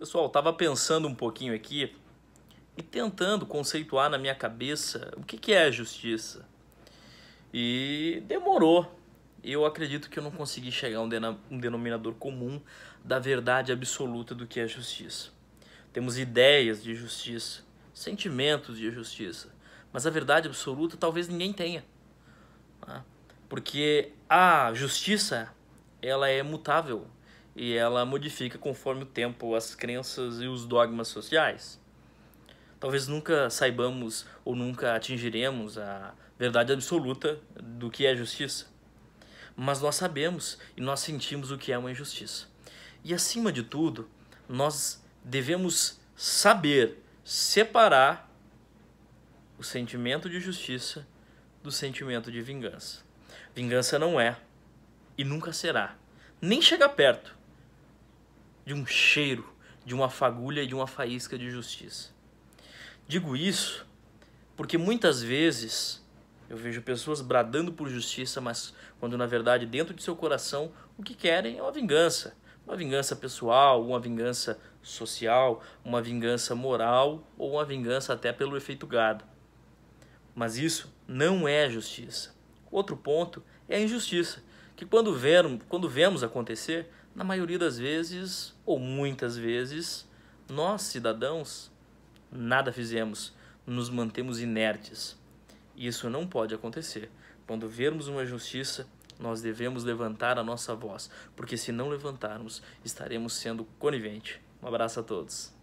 Pessoal, estava pensando um pouquinho aqui e tentando conceituar na minha cabeça o que, que é a justiça. E demorou. Eu acredito que eu não consegui chegar a um denominador comum da verdade absoluta do que é justiça. Temos ideias de justiça, sentimentos de justiça, mas a verdade absoluta talvez ninguém tenha. Né? Porque a justiça ela é mutável, e ela modifica conforme o tempo as crenças e os dogmas sociais. Talvez nunca saibamos ou nunca atingiremos a verdade absoluta do que é justiça, mas nós sabemos e nós sentimos o que é uma injustiça. E acima de tudo, nós devemos saber separar o sentimento de justiça do sentimento de vingança. Vingança não é e nunca será, nem chega perto de um cheiro, de uma fagulha e de uma faísca de justiça. Digo isso porque muitas vezes eu vejo pessoas bradando por justiça, mas quando na verdade dentro de seu coração o que querem é uma vingança. Uma vingança pessoal, uma vingança social, uma vingança moral ou uma vingança até pelo efeito gado. Mas isso não é justiça. Outro ponto é a injustiça, que quando, ver, quando vemos acontecer, na maioria das vezes, ou muitas vezes, nós, cidadãos, nada fizemos, nos mantemos inertes. Isso não pode acontecer. Quando vermos uma justiça, nós devemos levantar a nossa voz, porque se não levantarmos, estaremos sendo conivente. Um abraço a todos.